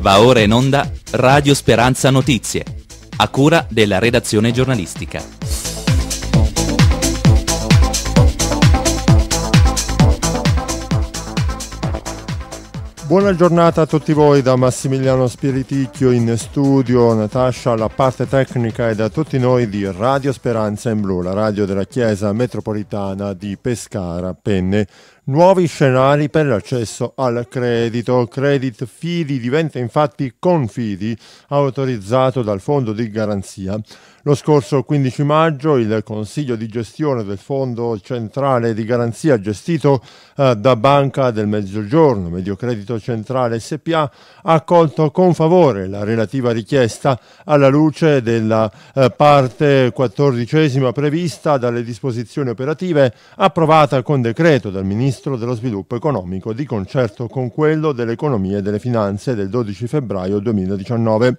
Va ora in onda Radio Speranza Notizie, a cura della redazione giornalistica. Buona giornata a tutti voi da Massimiliano Spiriticchio in studio, Natascia alla parte tecnica e da tutti noi di Radio Speranza in Blu, la radio della Chiesa Metropolitana di Pescara, Penne, nuovi scenari per l'accesso al credito. Credit Fidi diventa infatti Confidi, autorizzato dal fondo di garanzia. Lo scorso 15 maggio il Consiglio di gestione del Fondo Centrale di Garanzia gestito eh, da Banca del Mezzogiorno, Mediocredito Centrale SPA, ha accolto con favore la relativa richiesta alla luce della eh, parte quattordicesima prevista dalle disposizioni operative approvata con decreto dal Ministro Ministro dello Sviluppo Economico di concerto con quello dell'Economia e delle Finanze del 12 febbraio 2019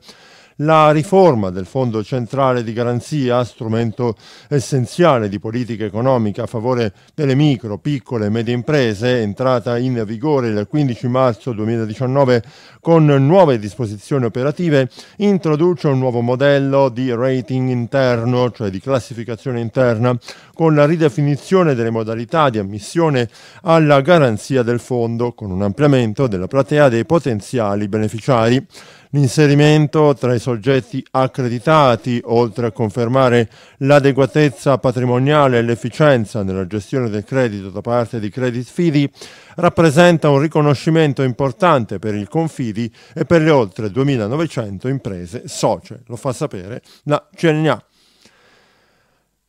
la riforma del Fondo centrale di garanzia, strumento essenziale di politica economica a favore delle micro, piccole e medie imprese, entrata in vigore il 15 marzo 2019 con nuove disposizioni operative, introduce un nuovo modello di rating interno, cioè di classificazione interna, con la ridefinizione delle modalità di ammissione alla garanzia del fondo, con un ampliamento della platea dei potenziali beneficiari l'inserimento tra i soggetti accreditati, oltre a confermare l'adeguatezza patrimoniale e l'efficienza nella gestione del credito da parte di Credit Fidi, rappresenta un riconoscimento importante per il Confidi e per le oltre 2.900 imprese socie, lo fa sapere la CNA.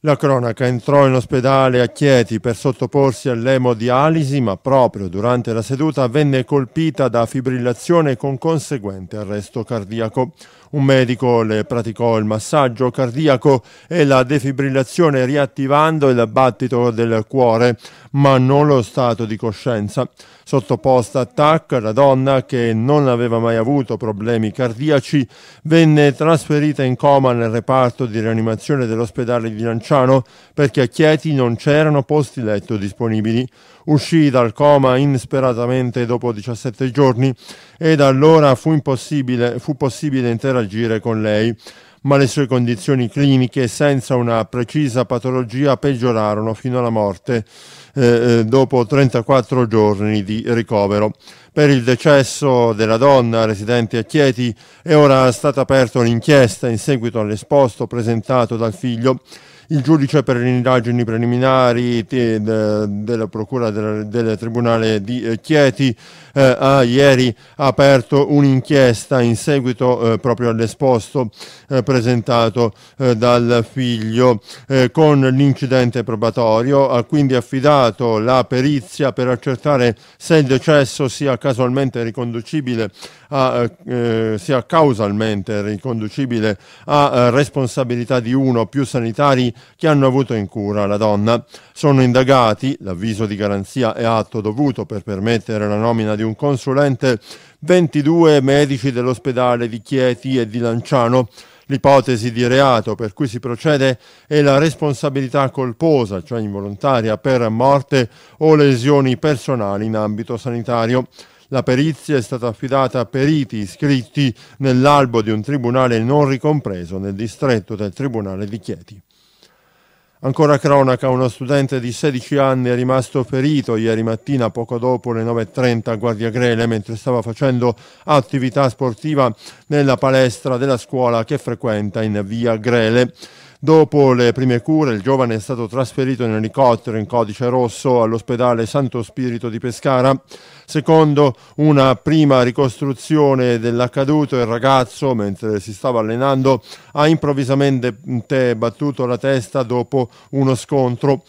La cronaca entrò in ospedale a Chieti per sottoporsi all'emodialisi, ma proprio durante la seduta venne colpita da fibrillazione con conseguente arresto cardiaco. Un medico le praticò il massaggio cardiaco e la defibrillazione riattivando il battito del cuore, ma non lo stato di coscienza. Sottoposta a TAC, la donna, che non aveva mai avuto problemi cardiaci, venne trasferita in coma nel reparto di rianimazione dell'ospedale di Lanciano perché a Chieti non c'erano posti letto disponibili uscì dal coma insperatamente dopo 17 giorni e da allora fu, fu possibile interagire con lei, ma le sue condizioni cliniche senza una precisa patologia peggiorarono fino alla morte eh, eh dopo 34 giorni di ricovero. Per il decesso della donna residente a Chieti è ora stata aperta un'inchiesta in seguito all'esposto presentato dal figlio il giudice per le indagini preliminari della Procura del, Tribunale di eh, Chieti eh, ha ieri aperto un'inchiesta in seguito eh, proprio all'esposto eh, presentato eh, dal figlio. con l'incidente probatorio ha quindi affidato la perizia per accertare se il decesso sia casualmente riconducibile a, eh, eh, sia causalmente riconducibile a eh, responsabilità di uno o più sanitari che hanno avuto in cura la donna. Sono indagati, l'avviso di garanzia è atto dovuto per permettere la nomina di un consulente, 22 medici dell'ospedale di Chieti e di Lanciano. L'ipotesi di reato per cui si procede è la responsabilità colposa, cioè involontaria, per morte o lesioni personali in ambito sanitario. La perizia è stata affidata a periti iscritti nell'albo di un tribunale non ricompreso nel distretto del Tribunale di Chieti. Ancora cronaca, uno studente di 16 anni è rimasto ferito ieri mattina poco dopo le 9.30 a Guardia Grele mentre stava facendo attività sportiva nella palestra della scuola che frequenta in via Grele. Dopo le prime cure, il giovane è stato trasferito in elicottero in codice rosso all'ospedale Santo Spirito di Pescara. Secondo una prima ricostruzione dell'accaduto, il ragazzo, mentre si stava allenando, ha improvvisamente battuto la testa dopo uno scontro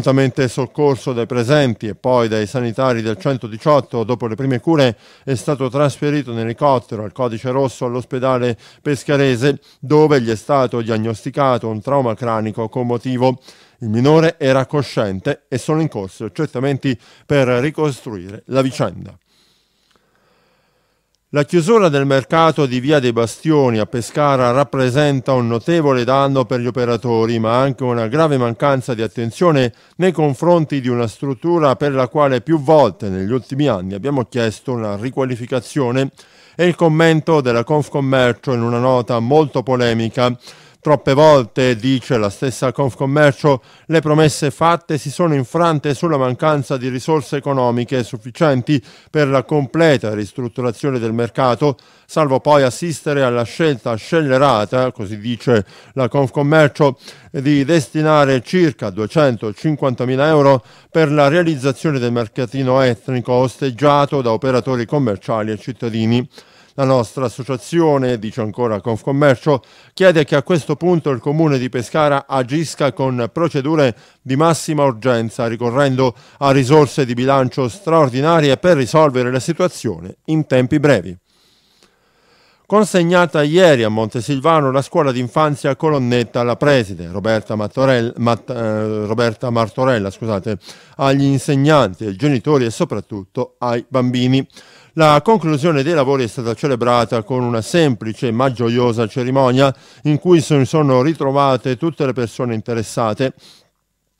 prontamente soccorso dai presenti e poi dai sanitari del 118 dopo le prime cure è stato trasferito in elicottero al codice rosso all'ospedale pescarese dove gli è stato diagnosticato un trauma cranico con motivo. Il minore era cosciente e sono in corso accertamenti per ricostruire la vicenda. La chiusura del mercato di Via dei Bastioni a Pescara rappresenta un notevole danno per gli operatori, ma anche una grave mancanza di attenzione nei confronti di una struttura per la quale più volte negli ultimi anni abbiamo chiesto una riqualificazione e il commento della Confcommercio in una nota molto polemica Troppe volte, dice la stessa Confcommercio, le promesse fatte si sono infrante sulla mancanza di risorse economiche sufficienti per la completa ristrutturazione del mercato, salvo poi assistere alla scelta scellerata, così dice la Confcommercio, di destinare circa 250.000 euro per la realizzazione del mercatino etnico osteggiato da operatori commerciali e cittadini. La nostra associazione, dice ancora Confcommercio, chiede che a questo punto il Comune di Pescara agisca con procedure di massima urgenza, ricorrendo a risorse di bilancio straordinarie per risolvere la situazione in tempi brevi. Consegnata ieri a Montesilvano la scuola d'infanzia Colonnetta alla preside, Roberta, Mattorella, eh, Roberta Martorella, scusate, agli insegnanti, ai genitori e soprattutto ai bambini. La conclusione dei lavori è stata celebrata con una semplice ma gioiosa cerimonia in cui si sono ritrovate tutte le persone interessate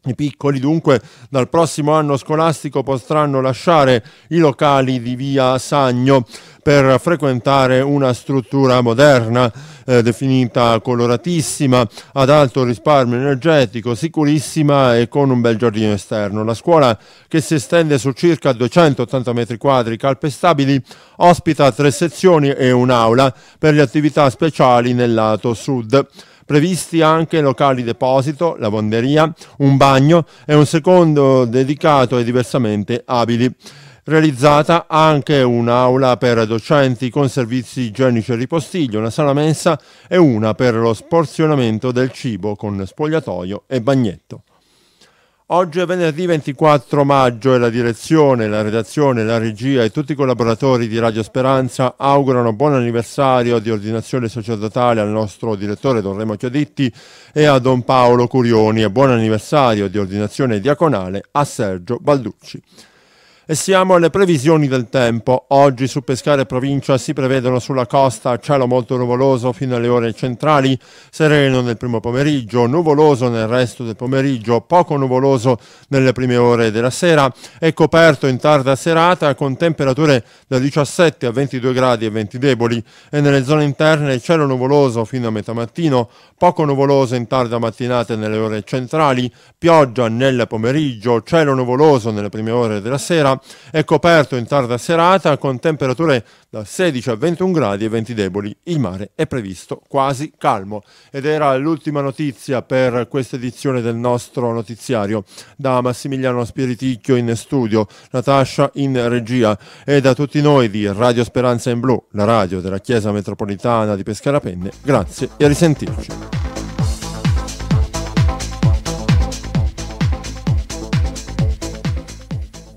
i piccoli dunque dal prossimo anno scolastico potranno lasciare i locali di via Sagno per frequentare una struttura moderna eh, definita coloratissima, ad alto risparmio energetico, sicurissima e con un bel giardino esterno. La scuola, che si estende su circa 280 metri quadri calpestabili, ospita tre sezioni e un'aula per le attività speciali nel lato sud previsti anche locali deposito, lavanderia, un bagno e un secondo dedicato ai diversamente abili realizzata anche un'aula per docenti con servizi igienici e ripostiglio, una sala mensa e una per lo sporzionamento del cibo con spogliatoio e bagnetto. Oggi è venerdì 24 maggio e la direzione, la redazione, la regia e tutti i collaboratori di Radio Speranza augurano buon anniversario di ordinazione sacerdotale al nostro direttore Don Remo Chioditti e a Don Paolo Curioni e buon anniversario di ordinazione diaconale a Sergio Balducci. E siamo alle previsioni del tempo. Oggi su Pescare Provincia si prevedono sulla costa cielo molto nuvoloso fino alle ore centrali, sereno nel primo pomeriggio, nuvoloso nel resto del pomeriggio, poco nuvoloso nelle prime ore della sera e coperto in tarda serata con temperature da 17 a 22 gradi e 20 deboli e nelle zone interne cielo nuvoloso fino a metà mattino, poco nuvoloso in tarda mattinata nelle ore centrali, pioggia nel pomeriggio, cielo nuvoloso nelle prime ore della sera è coperto in tarda serata con temperature da 16 a 21 gradi e venti deboli. Il mare è previsto quasi calmo ed era l'ultima notizia per questa edizione del nostro notiziario da Massimiliano Spiriticchio in studio, Natascia in regia e da tutti noi di Radio Speranza in Blu, la radio della Chiesa Metropolitana di Pescara Penne. Grazie e a risentirci.